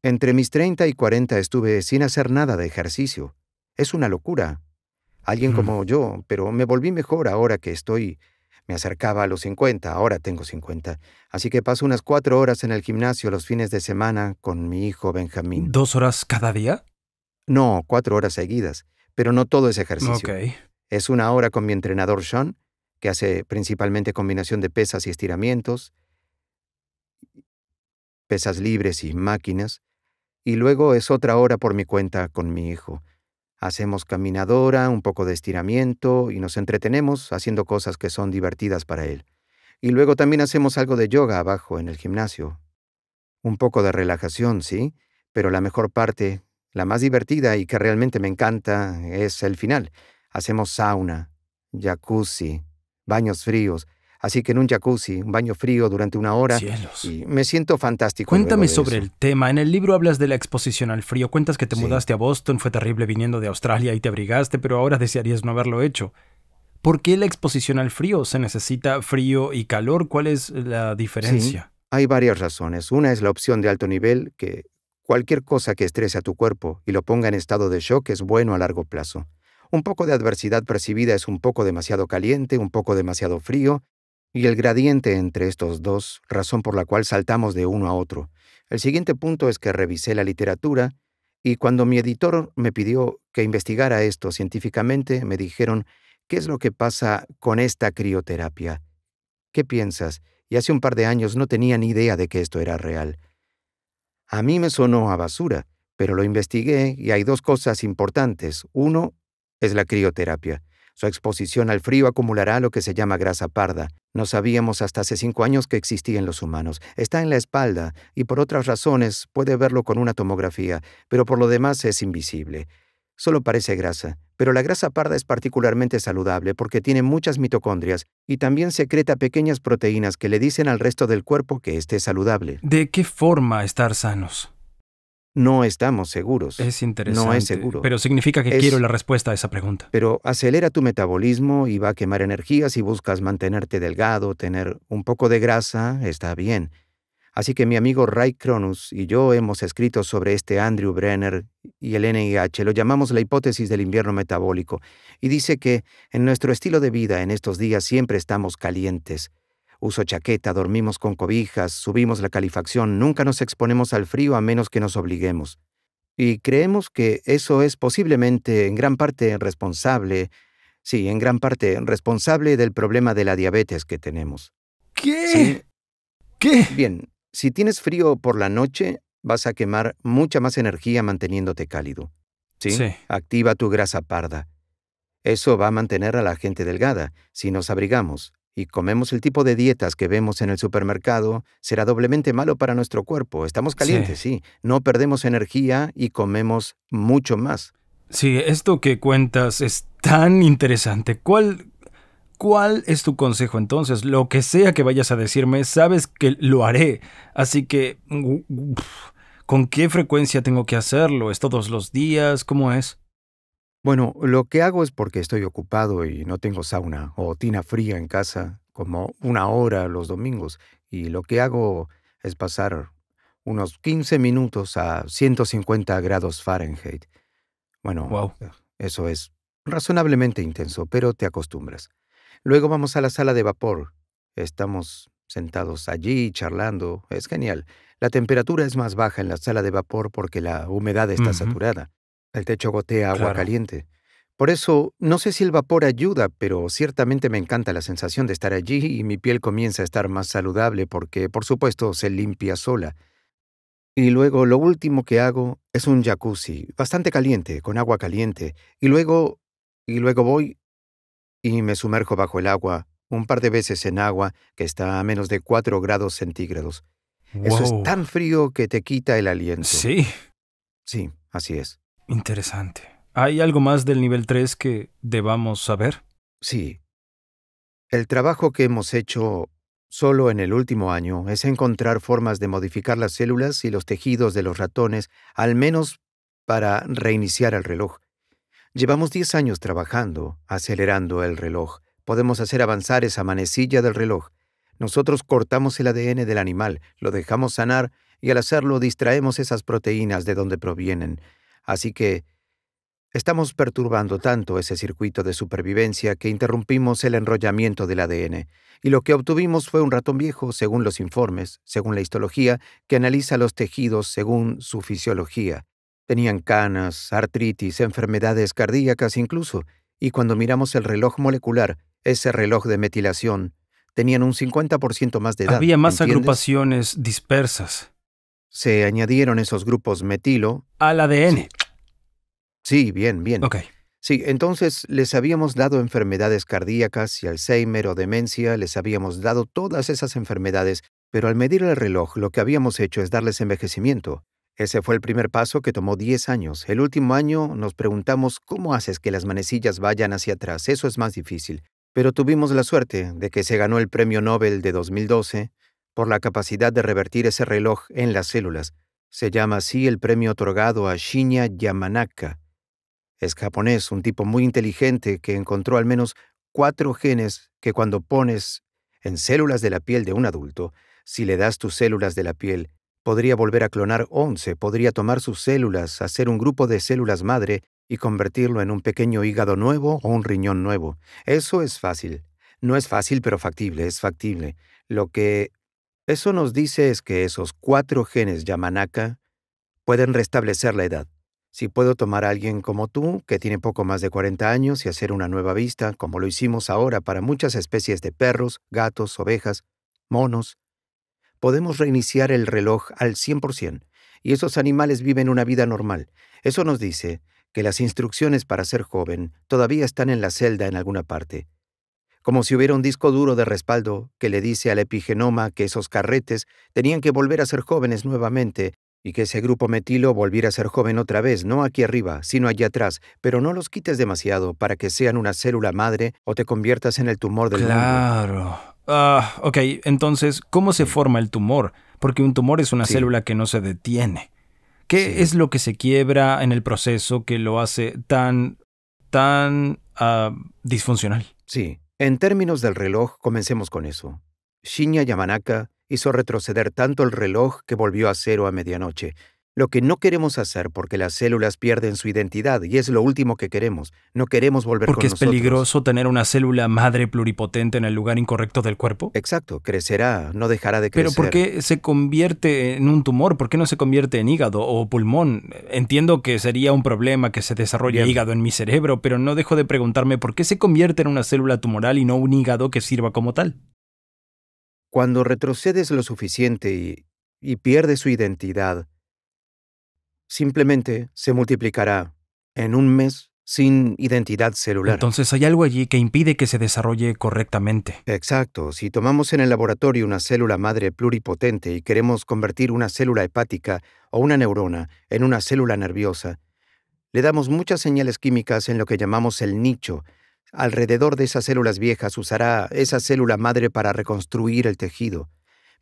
Entre mis 30 y 40 estuve sin hacer nada de ejercicio. Es una locura. Alguien como yo, pero me volví mejor ahora que estoy me acercaba a los 50, ahora tengo 50, así que paso unas cuatro horas en el gimnasio los fines de semana con mi hijo Benjamín. ¿Dos horas cada día? No, cuatro horas seguidas, pero no todo es ejercicio. Ok. Es una hora con mi entrenador Sean, que hace principalmente combinación de pesas y estiramientos, pesas libres y máquinas, y luego es otra hora por mi cuenta con mi hijo. Hacemos caminadora, un poco de estiramiento y nos entretenemos haciendo cosas que son divertidas para él. Y luego también hacemos algo de yoga abajo en el gimnasio. Un poco de relajación, sí, pero la mejor parte, la más divertida y que realmente me encanta, es el final. Hacemos sauna, jacuzzi, baños fríos, Así que en un jacuzzi, un baño frío durante una hora. me siento fantástico. Cuéntame sobre el tema. En el libro hablas de la exposición al frío. Cuentas que te mudaste a Boston, fue terrible viniendo de Australia y te abrigaste, pero ahora desearías no haberlo hecho. ¿Por qué la exposición al frío? ¿Se necesita frío y calor? ¿Cuál es la diferencia? Hay varias razones. Una es la opción de alto nivel, que cualquier cosa que estrese a tu cuerpo y lo ponga en estado de shock es bueno a largo plazo. Un poco de adversidad percibida es un poco demasiado caliente, un poco demasiado frío, y el gradiente entre estos dos, razón por la cual saltamos de uno a otro. El siguiente punto es que revisé la literatura y cuando mi editor me pidió que investigara esto científicamente, me dijeron, ¿qué es lo que pasa con esta crioterapia? ¿Qué piensas? Y hace un par de años no tenía ni idea de que esto era real. A mí me sonó a basura, pero lo investigué y hay dos cosas importantes. Uno es la crioterapia. Su exposición al frío acumulará lo que se llama grasa parda. No sabíamos hasta hace cinco años que existía en los humanos. Está en la espalda y por otras razones puede verlo con una tomografía, pero por lo demás es invisible. Solo parece grasa, pero la grasa parda es particularmente saludable porque tiene muchas mitocondrias y también secreta pequeñas proteínas que le dicen al resto del cuerpo que esté saludable. ¿De qué forma estar sanos? no estamos seguros. Es interesante. No es seguro. Pero significa que quiero la respuesta a esa pregunta. Pero acelera tu metabolismo y va a quemar energía si buscas mantenerte delgado, tener un poco de grasa, está bien. Así que mi amigo Ray Cronus y yo hemos escrito sobre este Andrew Brenner y el NIH, lo llamamos la hipótesis del invierno metabólico, y dice que en nuestro estilo de vida en estos días siempre estamos calientes. Uso chaqueta, dormimos con cobijas, subimos la calefacción, nunca nos exponemos al frío a menos que nos obliguemos. Y creemos que eso es posiblemente en gran parte responsable, sí, en gran parte responsable del problema de la diabetes que tenemos. ¿Qué? ¿Qué? Bien, si tienes frío por la noche, vas a quemar mucha más energía manteniéndote cálido. sí. Activa tu grasa parda. Eso va a mantener a la gente delgada si nos abrigamos y comemos el tipo de dietas que vemos en el supermercado, será doblemente malo para nuestro cuerpo. Estamos calientes, sí. No perdemos energía y comemos mucho más. Sí, esto que cuentas es tan interesante. ¿Cuál, ¿Cuál es tu consejo entonces? Lo que sea que vayas a decirme, sabes que lo haré. Así que... ¿Con qué frecuencia tengo que hacerlo? ¿Es todos los días? ¿Cómo es? Bueno, lo que hago es porque estoy ocupado y no tengo sauna o tina fría en casa, como una hora los domingos, y lo que hago es pasar unos 15 minutos a 150 grados Fahrenheit. Bueno, eh, eso es razonablemente intenso, pero te acostumbras. Luego vamos a la sala de vapor. Estamos sentados allí charlando. Es genial. La temperatura es más baja en la sala de vapor porque la humedad está saturada. El techo gotea agua caliente. Por eso, no sé si el vapor ayuda, pero ciertamente me encanta la sensación de estar allí y mi piel comienza a estar más saludable porque, por supuesto, se limpia sola. Y luego lo último que hago es un jacuzzi, bastante caliente, con agua caliente, y luego... y luego voy y me sumerjo bajo el agua, un par de veces en agua que está a menos de 4 grados centígrados. Eso es tan frío que te quita el aliento. Sí. Sí, así es. Interesante. ¿Hay algo más del nivel 3 que debamos saber? Sí. El trabajo que hemos hecho solo en el último año es encontrar formas de modificar las células y los tejidos de los ratones, al menos para reiniciar el reloj. Llevamos 10 años trabajando, acelerando el reloj. Podemos hacer avanzar esa manecilla del reloj. Nosotros cortamos el ADN del animal, lo dejamos sanar y al hacerlo distraemos esas proteínas de donde provienen. Así que estamos perturbando tanto ese circuito de supervivencia que interrumpimos el enrollamiento del ADN, y lo que obtuvimos fue un ratón viejo según los informes, según la histología, que analiza los tejidos según su fisiología. Tenían canas, artritis, enfermedades cardíacas incluso, y cuando miramos el reloj molecular, ese reloj de metilación, tenían un 50% más de edad. Había más agrupaciones dispersas se añadieron esos grupos metilo. Al ADN. Sí, bien, bien. Ok. Sí, entonces les habíamos dado enfermedades cardíacas y Alzheimer o demencia, les habíamos dado todas esas enfermedades, pero al medir el reloj lo que habíamos hecho es darles envejecimiento. Ese fue el primer paso que tomó 10 años. El último año nos preguntamos cómo haces que las manecillas vayan hacia atrás, eso es más difícil. Pero tuvimos la suerte de que se ganó el Premio Nobel de 2012 por la capacidad de revertir ese reloj en las células. Se llama así el premio otorgado a Shinya Yamanaka. Es japonés, un tipo muy inteligente que encontró al menos cuatro genes que cuando pones en células de la piel de un adulto, si le das tus células de la piel, podría volver a clonar 11, podría tomar sus células, hacer un grupo de células madre y convertirlo en un pequeño hígado nuevo o un riñón nuevo. Eso es fácil. No es fácil, pero factible, es factible. Lo que eso nos dice es que esos cuatro genes Yamanaka pueden restablecer la edad. Si puedo tomar a alguien como tú, que tiene poco más de 40 años, y hacer una nueva vista, como lo hicimos ahora para muchas especies de perros, gatos, ovejas, monos, podemos reiniciar el reloj al 100%, y esos animales viven una vida normal. Eso nos dice que las instrucciones para ser joven todavía están en la celda en alguna parte como si hubiera un disco duro de respaldo que le dice al epigenoma que esos carretes tenían que volver a ser jóvenes nuevamente y que ese grupo metilo volviera a ser joven otra vez, no aquí arriba, sino allá atrás, pero no los quites demasiado para que sean una célula madre o te conviertas en el tumor del claro. Claro. Ah, ok, entonces, ¿cómo se forma el tumor? Porque un tumor es una célula que no se detiene. ¿Qué es lo que se quiebra en el proceso que lo hace tan, tan ah, disfuncional? Sí, en términos del reloj, comencemos con eso. Shinya Yamanaka hizo retroceder tanto el reloj que volvió a cero a medianoche, lo que no queremos hacer porque las células pierden su identidad y es lo último que queremos. No queremos volver porque con nosotros. ¿Porque es peligroso tener una célula madre pluripotente en el lugar incorrecto del cuerpo? Exacto, crecerá, no dejará de crecer. Pero ¿por qué se convierte en un tumor? ¿Por qué no se convierte en hígado o pulmón? Entiendo que sería un problema que se desarrolle hígado en mi cerebro, pero no dejo de preguntarme por qué se convierte en una célula tumoral y no un hígado que sirva como tal. Cuando retrocedes lo suficiente y, y pierdes su identidad, simplemente se multiplicará en un mes sin identidad celular. Entonces hay algo allí que impide que se desarrolle correctamente. Exacto. Si tomamos en el laboratorio una célula madre pluripotente y queremos convertir una célula hepática o una neurona en una célula nerviosa, le damos muchas señales químicas en lo que llamamos el nicho. Alrededor de esas células viejas usará esa célula madre para reconstruir el tejido.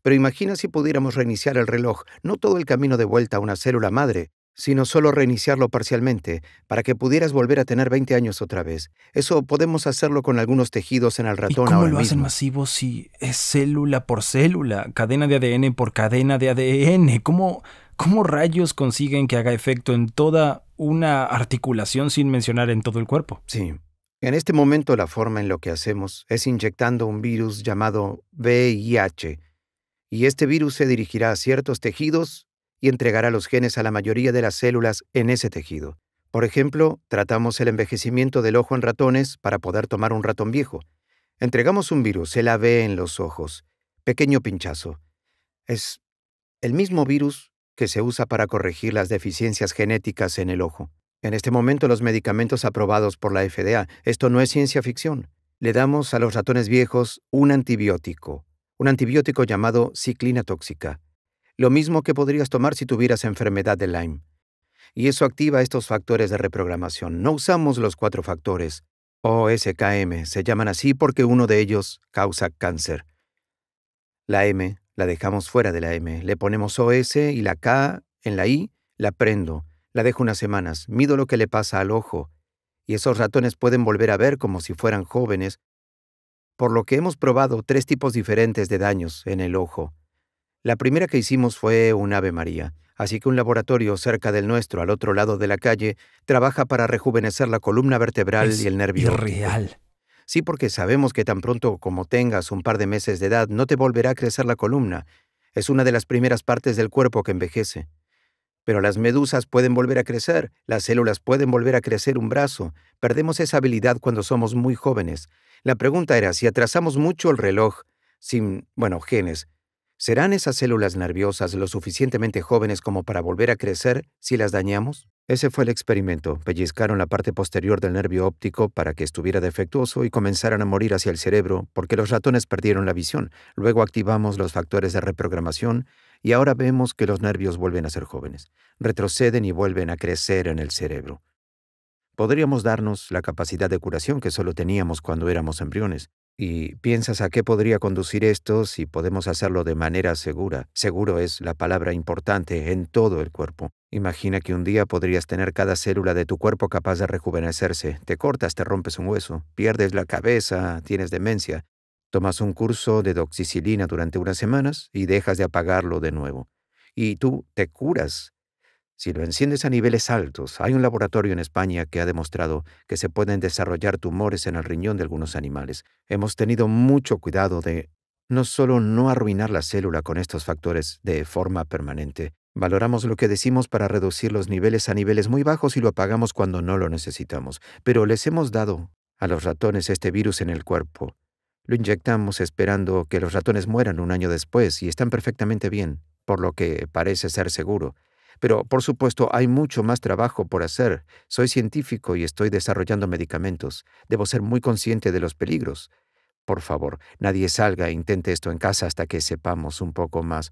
Pero imagina si pudiéramos reiniciar el reloj, no todo el camino de vuelta a una célula madre, sino solo reiniciarlo parcialmente, para que pudieras volver a tener 20 años otra vez. Eso podemos hacerlo con algunos tejidos en el ratón ¿Y cómo lo hacen masivo si es célula por célula, cadena de ADN por cadena de ADN? ¿Cómo, cómo rayos consiguen que haga efecto en toda una articulación sin mencionar en todo el cuerpo? Sí. En este momento la forma en lo que hacemos es inyectando un virus llamado VIH, y este virus se dirigirá a ciertos tejidos y entregará los genes a la mayoría de las células en ese tejido. Por ejemplo, tratamos el envejecimiento del ojo en ratones para poder tomar un ratón viejo. Entregamos un virus, la ve en los ojos. Pequeño pinchazo. Es el mismo virus que se usa para corregir las deficiencias genéticas en el ojo. En este momento los medicamentos aprobados por la FDA, esto no es ciencia ficción. Le damos a los ratones viejos un antibiótico, un antibiótico llamado ciclina tóxica, lo mismo que podrías tomar si tuvieras enfermedad de Lyme. Y eso activa estos factores de reprogramación. No usamos los cuatro factores. OSKM se llaman así porque uno de ellos causa cáncer. La M la dejamos fuera de la M, le ponemos OS y la K en la I la prendo, la dejo unas semanas, mido lo que le pasa al ojo, y esos ratones pueden volver a ver como si fueran jóvenes por lo que hemos probado tres tipos diferentes de daños en el ojo. La primera que hicimos fue un Ave María, así que un laboratorio cerca del nuestro, al otro lado de la calle, trabaja para rejuvenecer la columna vertebral y el nervio. Irreal. Sí, porque sabemos que tan pronto como tengas un par de meses de edad no te volverá a crecer la columna. Es una de las primeras partes del cuerpo que envejece. Pero las medusas pueden volver a crecer, las células pueden volver a crecer un brazo. Perdemos esa habilidad cuando somos muy jóvenes. La pregunta era si atrasamos mucho el reloj sin, bueno, genes, ¿Serán esas células nerviosas lo suficientemente jóvenes como para volver a crecer si las dañamos? Ese fue el experimento. Pellizcaron la parte posterior del nervio óptico para que estuviera defectuoso y comenzaran a morir hacia el cerebro porque los ratones perdieron la visión. Luego activamos los factores de reprogramación y ahora vemos que los nervios vuelven a ser jóvenes. Retroceden y vuelven a crecer en el cerebro. Podríamos darnos la capacidad de curación que solo teníamos cuando éramos embriones y piensas a qué podría conducir esto si podemos hacerlo de manera segura. Seguro es la palabra importante en todo el cuerpo. Imagina que un día podrías tener cada célula de tu cuerpo capaz de rejuvenecerse. Te cortas, te rompes un hueso, pierdes la cabeza, tienes demencia. Tomas un curso de doxicilina durante unas semanas y dejas de apagarlo de nuevo. Y tú te curas si lo enciendes a niveles altos, hay un laboratorio en España que ha demostrado que se pueden desarrollar tumores en el riñón de algunos animales. Hemos tenido mucho cuidado de no solo no arruinar la célula con estos factores de forma permanente, valoramos lo que decimos para reducir los niveles a niveles muy bajos y lo apagamos cuando no lo necesitamos, pero les hemos dado a los ratones este virus en el cuerpo. Lo inyectamos esperando que los ratones mueran un año después y están perfectamente bien, por lo que parece ser seguro. Pero, por supuesto, hay mucho más trabajo por hacer. Soy científico y estoy desarrollando medicamentos. Debo ser muy consciente de los peligros. Por favor, nadie salga e intente esto en casa hasta que sepamos un poco más.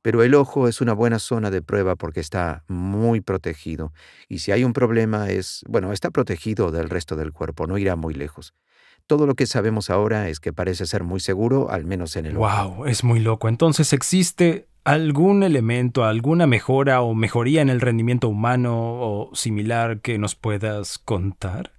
Pero el ojo es una buena zona de prueba porque está muy protegido. Y si hay un problema es, bueno, está protegido del resto del cuerpo, no irá muy lejos. Todo lo que sabemos ahora es que parece ser muy seguro, al menos en el ojo. Wow, es muy loco. Entonces existe algún elemento, alguna mejora o mejoría en el rendimiento humano o similar que nos puedas contar?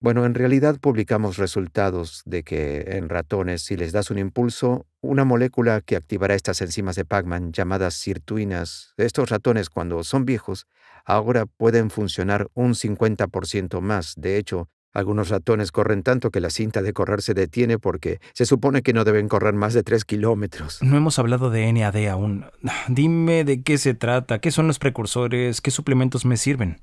Bueno, en realidad publicamos resultados de que en ratones, si les das un impulso, una molécula que activará estas enzimas de Pacman llamadas sirtuinas, estos ratones cuando son viejos, ahora pueden funcionar un 50% más. De hecho, algunos ratones corren tanto que la cinta de correr se detiene porque se supone que no deben correr más de tres kilómetros. No hemos hablado de NAD aún. Dime de qué se trata, qué son los precursores, qué suplementos me sirven.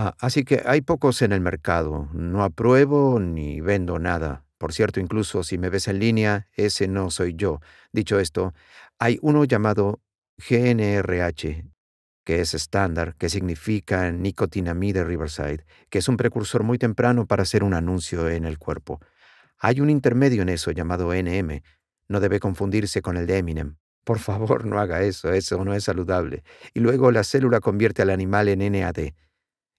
Ah, así que hay pocos en el mercado. No apruebo ni vendo nada. Por cierto, incluso si me ves en línea, ese no soy yo. Dicho esto, hay uno llamado GNRH, que es estándar, que significa nicotinamide Riverside, que es un precursor muy temprano para hacer un anuncio en el cuerpo. Hay un intermedio en eso llamado NM. No debe confundirse con el de Eminem. Por favor, no haga eso, eso no es saludable. Y luego la célula convierte al animal en NAD.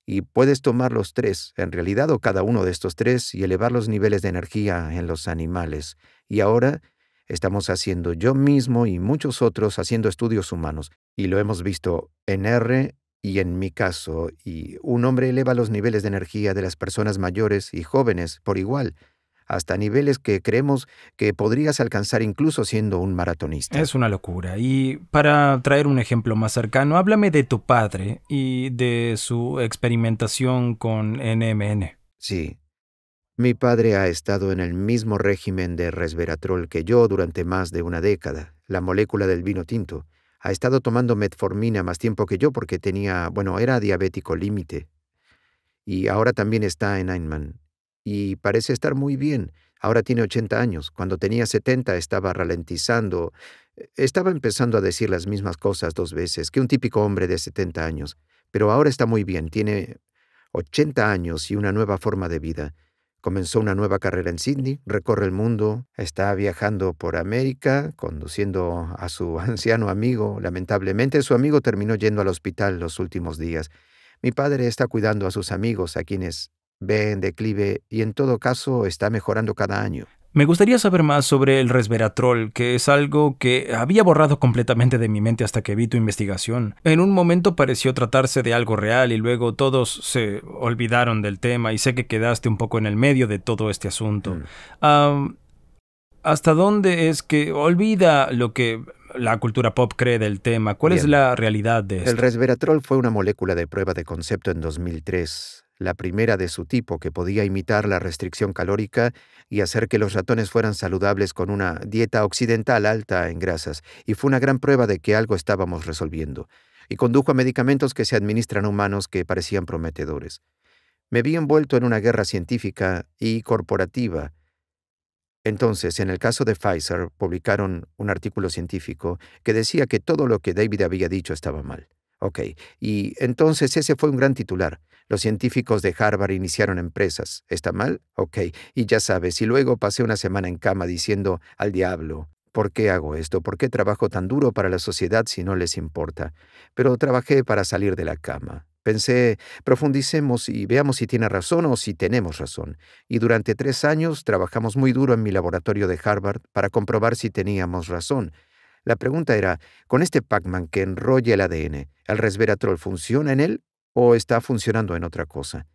Y puedes tomar los tres, en realidad o cada uno de estos tres, y elevar los niveles de energía en los animales. Y ahora estamos haciendo yo mismo y muchos otros haciendo estudios humanos, y lo hemos visto en R y en mi caso, y un hombre eleva los niveles de energía de las personas mayores y jóvenes por igual, hasta niveles que creemos que podrías alcanzar incluso siendo un maratonista. Es una locura. Y para traer un ejemplo más cercano, háblame de tu padre y de su experimentación con NMN. Sí, mi padre ha estado en el mismo régimen de resveratrol que yo durante más de una década, la molécula del vino tinto. Ha estado tomando metformina más tiempo que yo porque tenía, bueno, era diabético límite. Y ahora también está en Einman. Y parece estar muy bien. Ahora tiene 80 años. Cuando tenía 70 estaba ralentizando. Eh, estaba empezando a decir las mismas cosas dos veces que un típico hombre de 70 años. Pero ahora está muy bien. Tiene 80 años y una nueva forma de vida. Comenzó una nueva carrera en Sydney, recorre el mundo, está viajando por América, conduciendo a su anciano amigo. Lamentablemente, su amigo terminó yendo al hospital los últimos días. Mi padre está cuidando a sus amigos, a quienes ve en declive y en todo caso está mejorando cada año. Me gustaría saber más sobre el resveratrol, que es algo que había borrado completamente de mi mente hasta que vi tu investigación. En un momento pareció tratarse de algo real y luego todos se olvidaron del tema y sé que quedaste un poco en el medio de todo este asunto. Mm. ¿Hasta dónde es que olvida lo que la cultura pop cree del tema? ¿Cuál es la realidad de esto? El resveratrol fue una molécula de prueba de concepto en 2003 la primera de su tipo que podía imitar la restricción calórica y hacer que los ratones fueran saludables con una dieta occidental alta en grasas, y fue una gran prueba de que algo estábamos resolviendo, y condujo a medicamentos que se administran a humanos que parecían prometedores. Me vi envuelto en una guerra científica y corporativa. Entonces, en el caso de Pfizer, publicaron un artículo científico que decía que todo lo que David había dicho estaba mal. Ok, y entonces ese fue un gran titular los científicos de Harvard iniciaron empresas. ¿Está mal? Ok. Y ya sabes, y luego pasé una semana en cama diciendo, al diablo, ¿por qué hago esto? ¿Por qué trabajo tan duro para la sociedad si no les importa? Pero trabajé para salir de la cama. Pensé, profundicemos y veamos si tiene razón o si tenemos razón. Y durante tres años trabajamos muy duro en mi laboratorio de Harvard para comprobar si teníamos razón. La pregunta era, ¿con este Pac-Man que enrolla el ADN, el resveratrol funciona en él o está funcionando en otra cosa.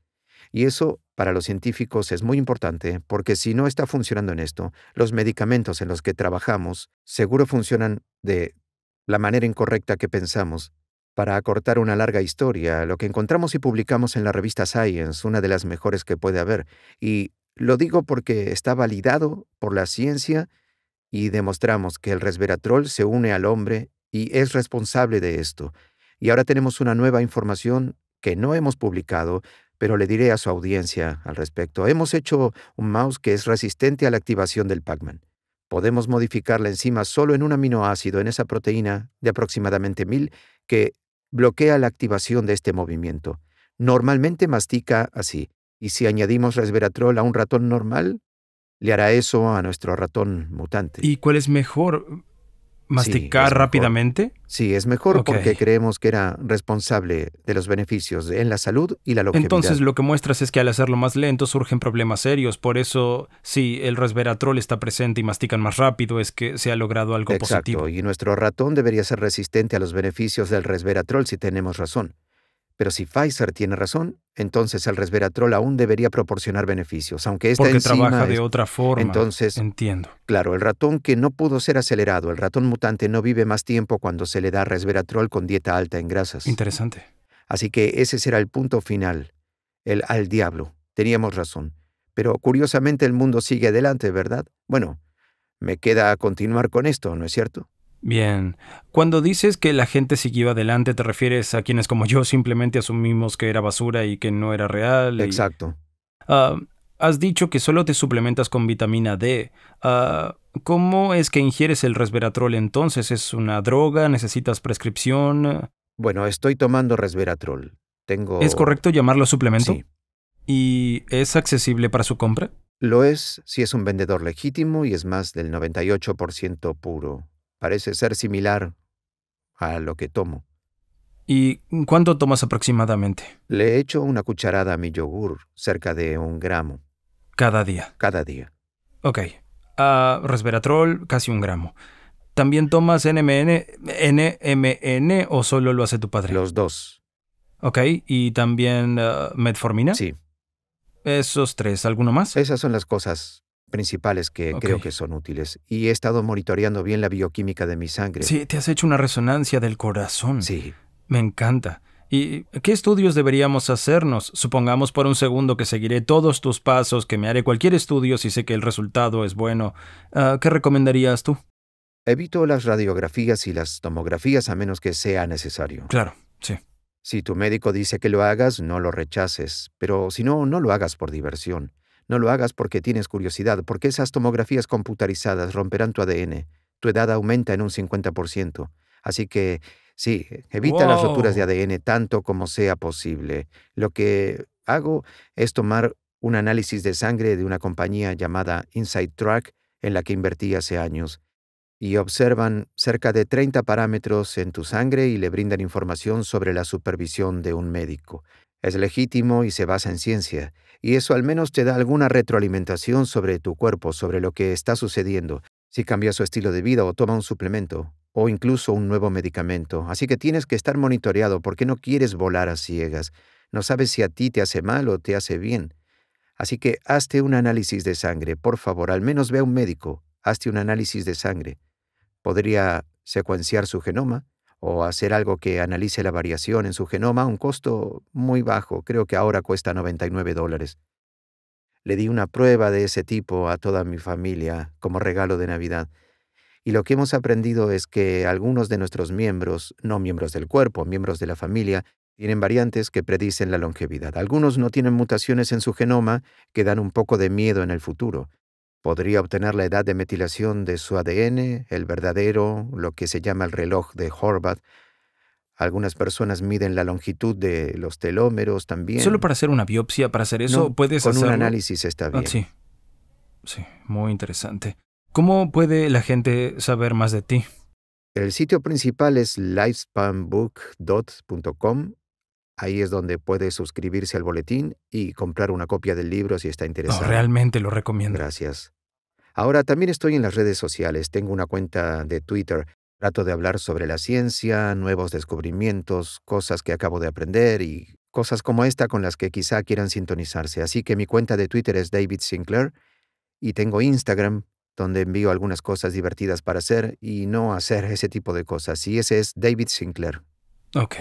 Y eso para los científicos es muy importante porque si no está funcionando en esto, los medicamentos en los que trabajamos seguro funcionan de la manera incorrecta que pensamos. Para acortar una larga historia, lo que encontramos y publicamos en la revista Science, una de las mejores que puede haber, y lo digo porque está validado por la ciencia y demostramos que el resveratrol se une al hombre y es responsable de esto. Y ahora tenemos una nueva información que no hemos publicado, pero le diré a su audiencia al respecto. Hemos hecho un mouse que es resistente a la activación del Pac-Man. Podemos modificar la enzima solo en un aminoácido en esa proteína de aproximadamente 1000 que bloquea la activación de este movimiento. Normalmente mastica así, y si añadimos resveratrol a un ratón normal, le hará eso a nuestro ratón mutante. ¿Y cuál es mejor? masticar rápidamente. Sí, es mejor porque creemos que era responsable de los beneficios en la salud y la longevidad. Entonces, lo que muestras es que al hacerlo más lento surgen problemas serios. Por eso, si el resveratrol está presente y mastican más rápido, es que se ha logrado algo Exacto, positivo. Y nuestro ratón debería ser resistente a los beneficios del resveratrol si tenemos razón. Pero si Pfizer tiene razón, entonces el resveratrol aún debería proporcionar beneficios, aunque esta Porque trabaja de otra forma. Entonces, entiendo. Claro, el ratón que no pudo ser acelerado, el ratón mutante no vive más tiempo cuando se le da resveratrol con dieta alta en grasas. Interesante. Así que ese será el punto final. El al diablo. Teníamos razón. Pero curiosamente el mundo sigue adelante, ¿verdad? Bueno, me queda continuar con esto, ¿no es cierto? Bien, cuando dices que la gente siguió adelante, ¿te refieres a quienes como yo simplemente asumimos que era basura y que no era real? Exacto. Ah, has dicho que solo te suplementas con vitamina D. Ah, ¿Cómo es que ingieres el resveratrol entonces? ¿Es una droga? ¿Necesitas prescripción? Bueno, estoy tomando resveratrol. Tengo... ¿Es correcto llamarlo suplemento? Sí. ¿Y es accesible para su compra? Lo es si es un vendedor legítimo y es más del 98% puro. Parece ser similar a lo que tomo. ¿Y cuánto tomas aproximadamente? Le echo una cucharada a mi yogur, cerca de un gramo. ¿Cada día? Cada día. Ok. Ah, resveratrol, casi un gramo. ¿También tomas NMN, o solo lo hace tu padre? Los dos. Ok, ¿y también ah, metformina? Sí. Esos tres, ¿alguno más? Esas son las cosas principales que creo que son útiles. Y he estado monitoreando bien la bioquímica de mi sangre. Sí, te has hecho una resonancia del corazón. Sí. Me encanta. ¿Y qué estudios deberíamos hacernos? Supongamos por un segundo que seguiré todos tus pasos, que me haré cualquier estudio si sé que el resultado es bueno. Ah, ¿Qué recomendarías tú? Evito las radiografías y las tomografías a menos que sea necesario. Claro, sí. Si tu médico dice que lo hagas, no lo rechaces, pero si no, no lo hagas por diversión. No lo hagas porque tienes curiosidad, porque esas tomografías computarizadas romperán tu ADN. Tu edad aumenta en un 50%. Así que, sí, evita las roturas de ADN tanto como sea posible. Lo que hago es tomar un análisis de sangre de una compañía llamada Inside Track, en la que invertí hace años, y observan cerca de 30 parámetros en tu sangre y le brindan información sobre la supervisión de un médico. Es legítimo y se basa en ciencia, y eso al menos te da alguna retroalimentación sobre tu cuerpo, sobre lo que está sucediendo, si cambia su estilo de vida o toma un suplemento, o incluso un nuevo medicamento. Así que tienes que estar monitoreado porque no quieres volar a ciegas. No sabes si a ti te hace mal o te hace bien. Así que hazte un análisis de sangre, por favor, al menos ve a un médico, hazte un análisis de sangre. Podría secuenciar su genoma o hacer algo que analice la variación en su genoma a un costo muy bajo, creo que ahora cuesta 99 dólares. Le di una prueba de ese tipo a toda mi familia como regalo de Navidad, y lo que hemos aprendido es que algunos de nuestros miembros, no miembros del cuerpo, miembros de la familia, tienen variantes que predicen la longevidad. Algunos no tienen mutaciones en su genoma que dan un poco de miedo en el futuro podría obtener la edad de metilación de su ADN, el verdadero, lo que se llama el reloj de Horvath. Algunas personas miden la longitud de los telómeros también. Solo para hacer una biopsia, para hacer eso, puede puedes con un análisis está ah, bien. sí. Sí, muy interesante. ¿Cómo puede la gente saber más de ti? El sitio principal es lifespanbook.com. Ahí es donde puede suscribirse al boletín y comprar una copia del libro si está oh, interesado. realmente lo recomiendo. Gracias. Ahora también estoy en las redes sociales, tengo una cuenta de Twitter, trato de hablar sobre la ciencia, nuevos descubrimientos, cosas que acabo de aprender y cosas como esta con las que quizá quieran sintonizarse. Así que mi cuenta de Twitter es David Sinclair y tengo Instagram, donde envío algunas cosas divertidas para hacer y no hacer ese tipo de cosas. Y ese es David Sinclair. Ok.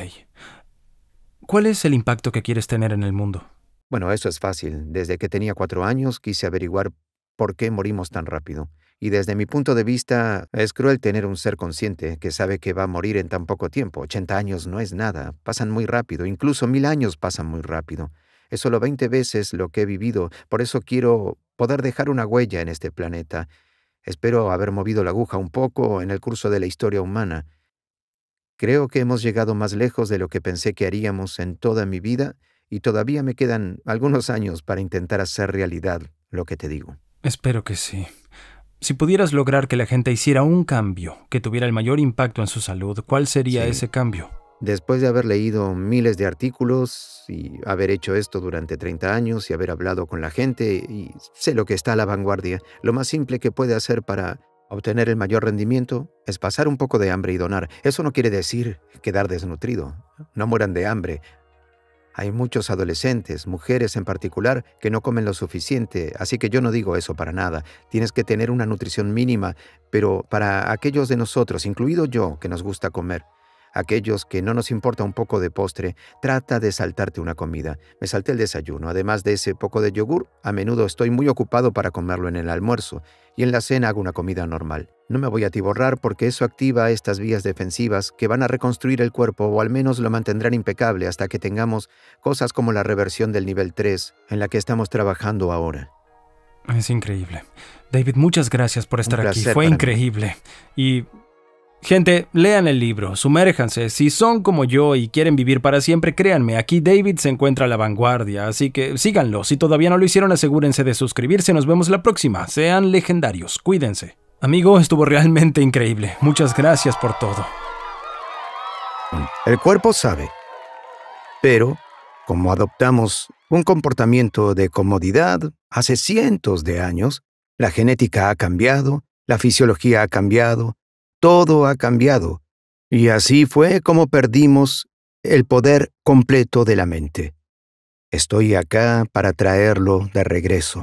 ¿Cuál es el impacto que quieres tener en el mundo? Bueno, eso es fácil. Desde que tenía cuatro años quise averiguar por qué morimos tan rápido. Y desde mi punto de vista, es cruel tener un ser consciente que sabe que va a morir en tan poco tiempo. 80 años no es nada, pasan muy rápido, incluso mil años pasan muy rápido. Es solo 20 veces lo que he vivido, por eso quiero poder dejar una huella en este planeta. Espero haber movido la aguja un poco en el curso de la historia humana. Creo que hemos llegado más lejos de lo que pensé que haríamos en toda mi vida y todavía me quedan algunos años para intentar hacer realidad lo que te digo. Espero que sí. Si pudieras lograr que la gente hiciera un cambio que tuviera el mayor impacto en su salud, ¿cuál sería ese cambio? Después de haber leído miles de artículos y haber hecho esto durante 30 años y haber hablado con la gente, y sé lo que está a la vanguardia, lo más simple que puede hacer para obtener el mayor rendimiento es pasar un poco de hambre y donar. Eso no quiere decir quedar desnutrido. No mueran de hambre, hay muchos adolescentes, mujeres en particular, que no comen lo suficiente, así que yo no digo eso para nada. Tienes que tener una nutrición mínima, pero para aquellos de nosotros, incluido yo, que nos gusta comer, aquellos que no nos importa un poco de postre, trata de saltarte una comida. Me salté el desayuno, además de ese poco de yogur, a menudo estoy muy ocupado para comerlo en el almuerzo, y en la cena hago una comida normal. No me voy a atiborrar porque eso activa estas vías defensivas que van a reconstruir el cuerpo o al menos lo mantendrán impecable hasta que tengamos cosas como la reversión del nivel 3 en la que estamos trabajando ahora. Es increíble. David, muchas gracias por estar aquí. Fue increíble. Y Gente, lean el libro, sumérjanse. Si son como yo y quieren vivir para siempre, créanme, aquí David se encuentra a la vanguardia, así que síganlo. Si todavía no lo hicieron, asegúrense de suscribirse. Nos vemos la próxima. Sean legendarios, cuídense. Amigo, estuvo realmente increíble. Muchas gracias por todo. El cuerpo sabe, pero como adoptamos un comportamiento de comodidad hace cientos de años, la genética ha cambiado, la fisiología ha cambiado, todo ha cambiado, y así fue como perdimos el poder completo de la mente. Estoy acá para traerlo de regreso.